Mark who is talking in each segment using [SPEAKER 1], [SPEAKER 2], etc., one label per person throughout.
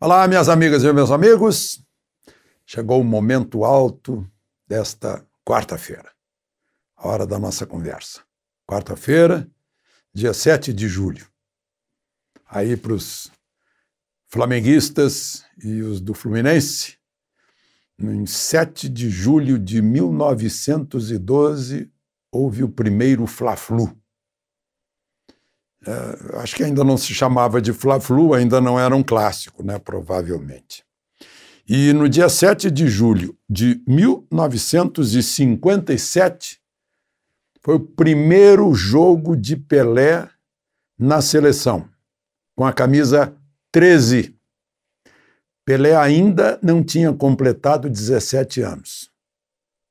[SPEAKER 1] Olá, minhas amigas e meus amigos. Chegou o momento alto desta quarta-feira, a hora da nossa conversa. Quarta-feira, dia 7 de julho. Aí para os flamenguistas e os do Fluminense, em 7 de julho de 1912, houve o primeiro Fla-Flu é, acho que ainda não se chamava de Fla-Flu, ainda não era um clássico, né, provavelmente. E no dia 7 de julho de 1957, foi o primeiro jogo de Pelé na seleção, com a camisa 13. Pelé ainda não tinha completado 17 anos.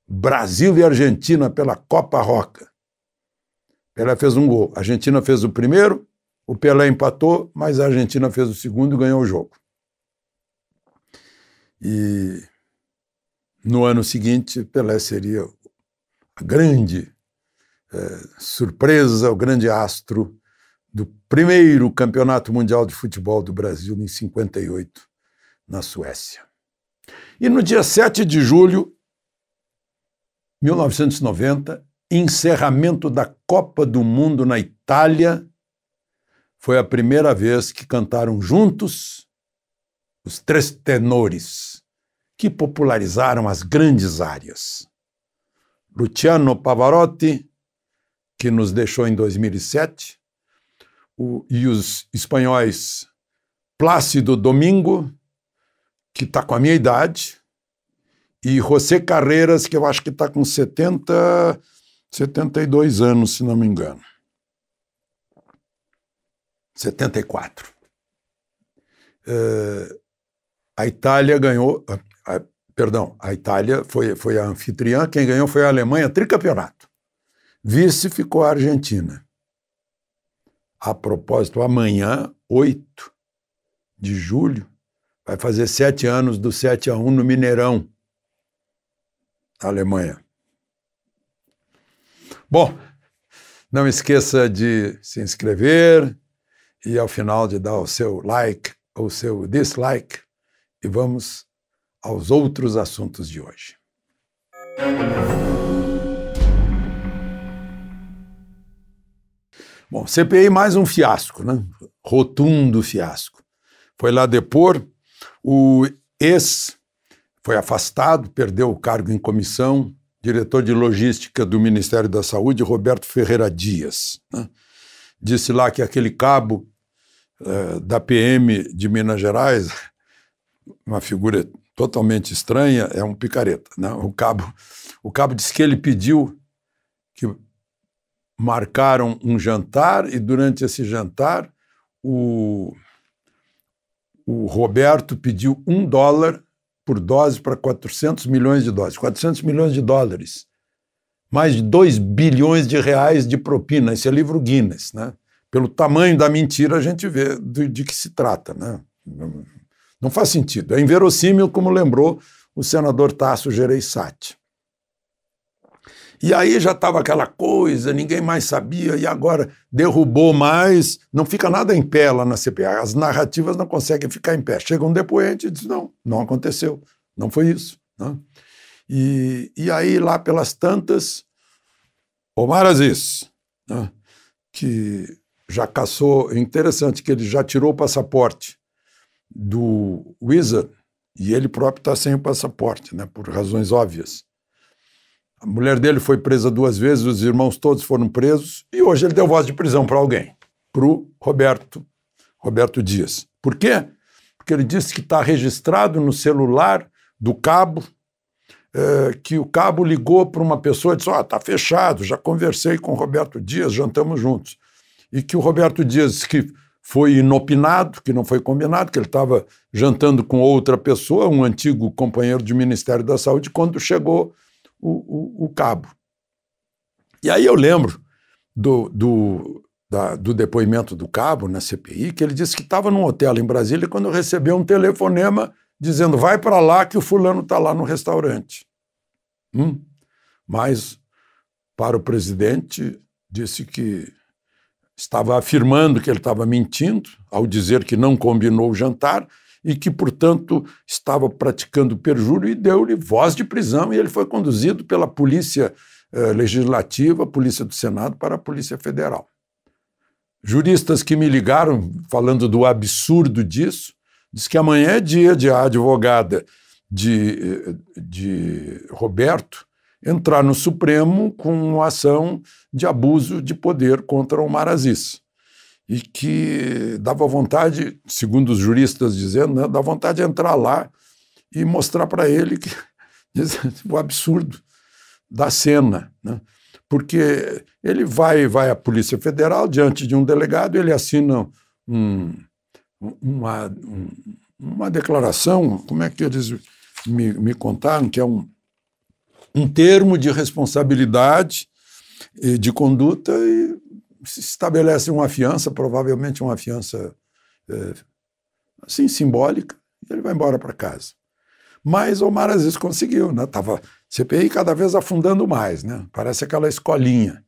[SPEAKER 1] Brasil e Argentina pela Copa Roca. Pelé fez um gol. A Argentina fez o primeiro, o Pelé empatou, mas a Argentina fez o segundo e ganhou o jogo. E no ano seguinte, Pelé seria a grande é, surpresa, o grande astro do primeiro campeonato mundial de futebol do Brasil em 58, na Suécia. E no dia 7 de julho 1990, encerramento da Copa do Mundo na Itália, foi a primeira vez que cantaram juntos os três tenores que popularizaram as grandes áreas. Luciano Pavarotti, que nos deixou em 2007, o, e os espanhóis Plácido Domingo, que está com a minha idade, e José Carreiras, que eu acho que está com 70, 72 anos, se não me engano. 74. Uh, eh, a Itália ganhou. perdão, a Itália foi, foi a anfitriã, quem ganhou foi a Alemanha, tricampeonato. Vice ficou a Argentina. A propósito, amanhã, 8 de julho, vai fazer sete anos do 7 a 1 no Mineirão, Alemanha. Bom, não esqueça de se inscrever e ao final de dar o seu like ou o seu dislike e vamos aos outros assuntos de hoje. Bom, CPI mais um fiasco, né? Rotundo fiasco. Foi lá depor, o ex foi afastado, perdeu o cargo em comissão, diretor de logística do Ministério da Saúde, Roberto Ferreira Dias. Né? Disse lá que aquele cabo é, da PM de Minas Gerais, uma figura totalmente estranha, é um picareta. Né? O, cabo, o cabo disse que ele pediu que marcaram um jantar e durante esse jantar o, o Roberto pediu um dólar por dose para 400 milhões de doses, 400 milhões de dólares, mais de 2 bilhões de reais de propina. Esse é livro Guinness, né? Pelo tamanho da mentira, a gente vê de, de que se trata, né? Não faz sentido. É inverossímil, como lembrou o senador Tasso Gereissati. E aí já estava aquela coisa, ninguém mais sabia, e agora derrubou mais. Não fica nada em pé lá na CPI. As narrativas não conseguem ficar em pé. Chega um depoente e diz: não, não aconteceu, não foi isso. Né? E, e aí, lá pelas tantas, Omar Aziz, né, que já caçou, é interessante que ele já tirou o passaporte do Wizard, e ele próprio está sem o passaporte, né, por razões óbvias. A mulher dele foi presa duas vezes, os irmãos todos foram presos, e hoje ele deu voz de prisão para alguém, para o Roberto, Roberto Dias. Por quê? Porque ele disse que está registrado no celular do cabo, é, que o cabo ligou para uma pessoa e disse: está oh, tá fechado, já conversei com o Roberto Dias, jantamos juntos. E que o Roberto Dias que foi inopinado, que não foi combinado, que ele estava jantando com outra pessoa, um antigo companheiro do Ministério da Saúde, quando chegou o, o, o cabo. E aí eu lembro do, do, da, do depoimento do cabo na CPI, que ele disse que estava num hotel em Brasília quando recebeu um telefonema dizendo vai para lá que o fulano está lá no restaurante. Hum. Mas para o presidente disse que estava afirmando que ele estava mentindo ao dizer que não combinou o jantar e que, portanto, estava praticando perjúrio e deu-lhe voz de prisão e ele foi conduzido pela Polícia eh, Legislativa, Polícia do Senado, para a Polícia Federal. Juristas que me ligaram falando do absurdo disso, diz que amanhã é dia de a advogada de, eh, de Roberto entrar no Supremo com uma ação de abuso de poder contra o Omar Aziz e que dava vontade, segundo os juristas dizendo, né, dava vontade de entrar lá e mostrar para ele que, o absurdo da cena, né? porque ele vai vai à Polícia Federal diante de um delegado, ele assina um, uma, um, uma declaração, como é que eles me, me contaram, que é um, um termo de responsabilidade de conduta e se estabelece uma fiança, provavelmente uma fiança é, assim, simbólica, e ele vai embora para casa. Mas Omar Aziz conseguiu, né? Tava CPI cada vez afundando mais, né? Parece aquela escolinha.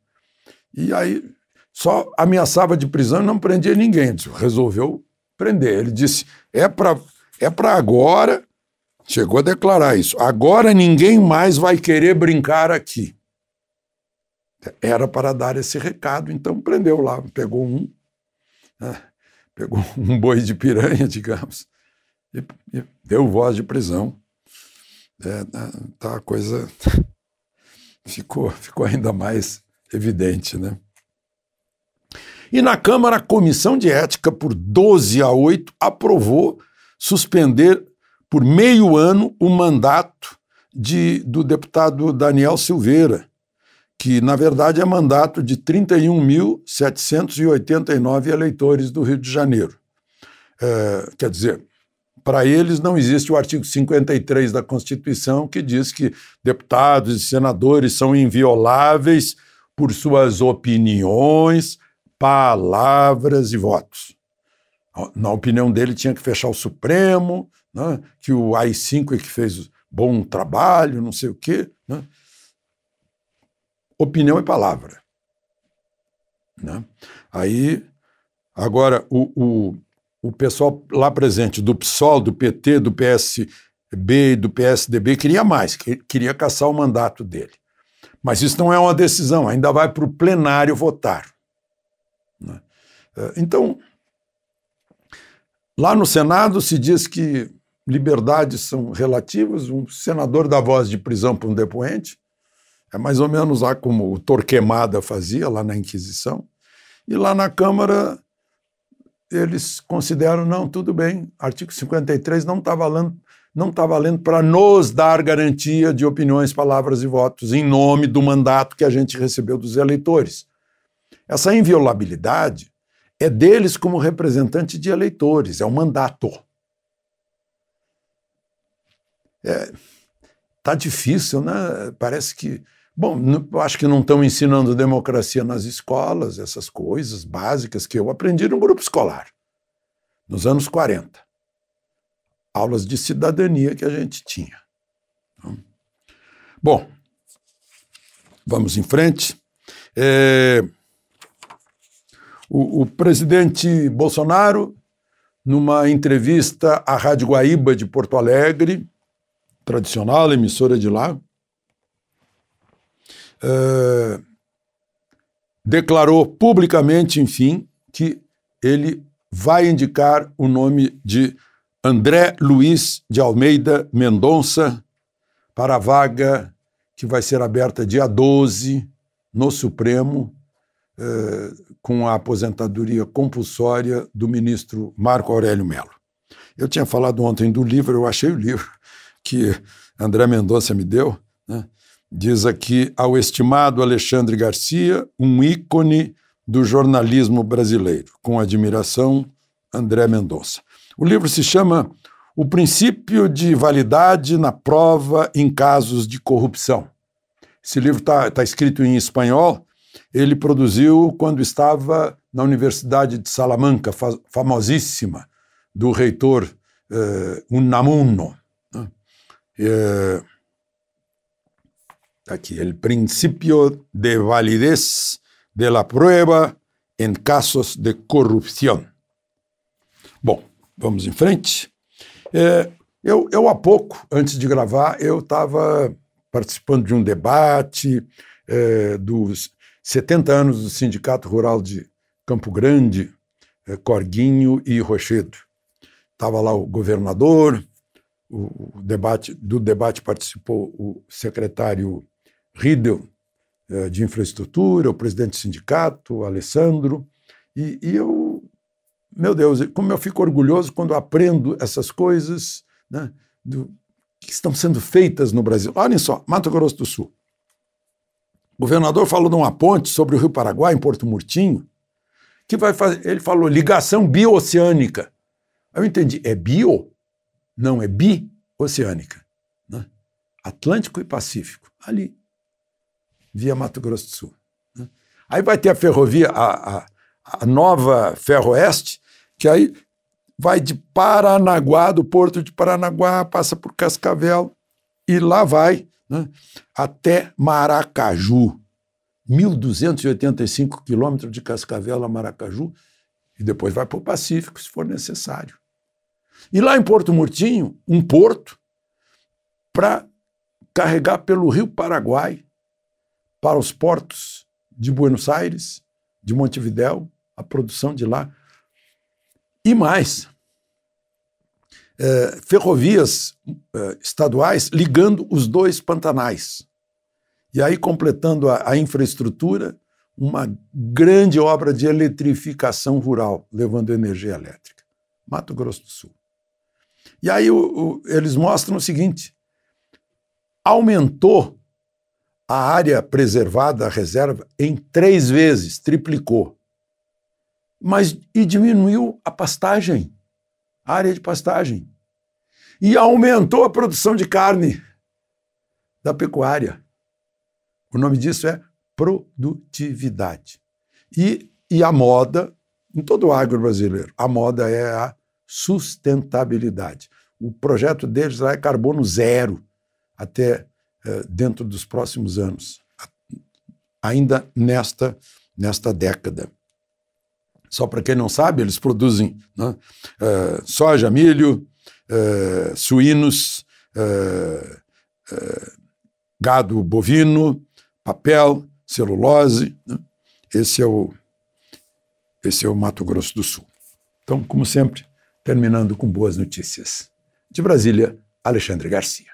[SPEAKER 1] E aí só ameaçava de prisão e não prendia ninguém. Resolveu prender. Ele disse: "É para é para agora". Chegou a declarar isso. Agora ninguém mais vai querer brincar aqui. Era para dar esse recado, então prendeu lá, pegou um, né? pegou um boi de piranha, digamos, e, e deu voz de prisão. É, né, tá, a coisa ficou, ficou ainda mais evidente, né? E na Câmara, a Comissão de Ética, por 12 a 8, aprovou suspender por meio ano o mandato de, do deputado Daniel Silveira, que na verdade é mandato de 31.789 eleitores do Rio de Janeiro. É, quer dizer, para eles não existe o artigo 53 da Constituição que diz que deputados e senadores são invioláveis por suas opiniões, palavras e votos. Na opinião dele, tinha que fechar o Supremo, né? que o AI-5 é que fez bom trabalho, não sei o quê. Né? opinião é palavra. Né? Aí, agora, o, o, o pessoal lá presente do PSOL, do PT, do PSB e do PSDB queria mais, queria caçar o mandato dele. Mas isso não é uma decisão, ainda vai para o plenário votar. Né? É, então, lá no Senado se diz que liberdades são relativas, um senador dá voz de prisão para um depoente, é mais ou menos lá como o Torquemada fazia lá na Inquisição. E lá na Câmara eles consideram, não, tudo bem, artigo 53 não está valendo não está valendo para nos dar garantia de opiniões, palavras e votos em nome do mandato que a gente recebeu dos eleitores. Essa inviolabilidade é deles como representante de eleitores, é o um mandato. É, tá difícil, né? Parece que Bom, eu acho que não estão ensinando democracia nas escolas, essas coisas básicas que eu aprendi no grupo escolar, nos anos 40. Aulas de cidadania que a gente tinha. Então, bom, vamos em frente. É, o, o presidente Bolsonaro, numa entrevista à Rádio Guaíba de Porto Alegre, tradicional emissora de lá, ah, declarou publicamente, enfim, que ele vai indicar o nome de André Luiz de Almeida Mendonça para a vaga que vai ser aberta dia 12 no Supremo, ah, com a aposentadoria compulsória do ministro Marco Aurélio Melo. Eu tinha falado ontem do livro, eu achei o livro que André Mendonça me deu, né? Diz aqui ao estimado Alexandre Garcia, um ícone do jornalismo brasileiro. Com admiração, André Mendonça. O livro se chama O Princípio de Validade na Prova em Casos de Corrupção. Esse livro está tá escrito em espanhol. Ele produziu quando estava na Universidade de Salamanca, famosíssima, do reitor eh, Unamuno. Né? Eh, aqui o princípio de validez de la prueba em casos de corrupção. Bom, vamos em frente. É, eu, eu, há pouco, antes de gravar, eu estava participando de um debate é, dos 70 anos do Sindicato Rural de Campo Grande, é, Corguinho e Rochedo. Estava lá o governador, o, o debate, do debate participou o secretário Riedel, eh, de infraestrutura, o presidente do sindicato, Alessandro. E, e, eu, meu Deus, como eu fico orgulhoso quando aprendo essas coisas né, do, que estão sendo feitas no Brasil. Olhem só, Mato Grosso do Sul. O governador falou de uma ponte sobre o Rio Paraguai, em Porto Murtinho, que vai fazer. Ele falou ligação bioceânica. Aí eu entendi, é bio? Não, é bioceânica. Né? Atlântico e Pacífico. Ali, via Mato Grosso do Sul. Né? Aí vai ter a ferrovia, a, a, a nova Ferroeste, que aí vai de Paranaguá, do porto de Paranaguá, passa por Cascavel e lá vai né, até Maracaju. 1.285 quilômetros de Cascavel a Maracaju e depois vai para o Pacífico, se for necessário. E lá em Porto Murtinho, um porto para carregar pelo Rio Paraguai para os portos de Buenos Aires, de Montevidéu, a produção de lá. E mais, é, ferrovias é, estaduais ligando os dois pantanais. E aí, completando a, a infraestrutura, uma grande obra de eletrificação rural, levando energia elétrica. Mato Grosso do Sul. E aí o, o, eles mostram o seguinte: aumentou a área preservada, a reserva, em três vezes, triplicou. Mas e diminuiu a pastagem, a área de pastagem. E aumentou a produção de carne da pecuária. O nome disso é produtividade. E, e a moda, em todo o agro brasileiro, a moda é a sustentabilidade. O projeto deles lá é carbono zero até eh, dentro dos próximos anos, ainda nesta, nesta década. Só para quem não sabe, eles produzem né, eh, soja, milho, eh, suínos, gado bovino, papel, celulose. Né? Esse, é o, esse é o Mato Grosso do Sul. Então, como sempre, terminando com boas notícias. De Brasília, Alexandre Garcia.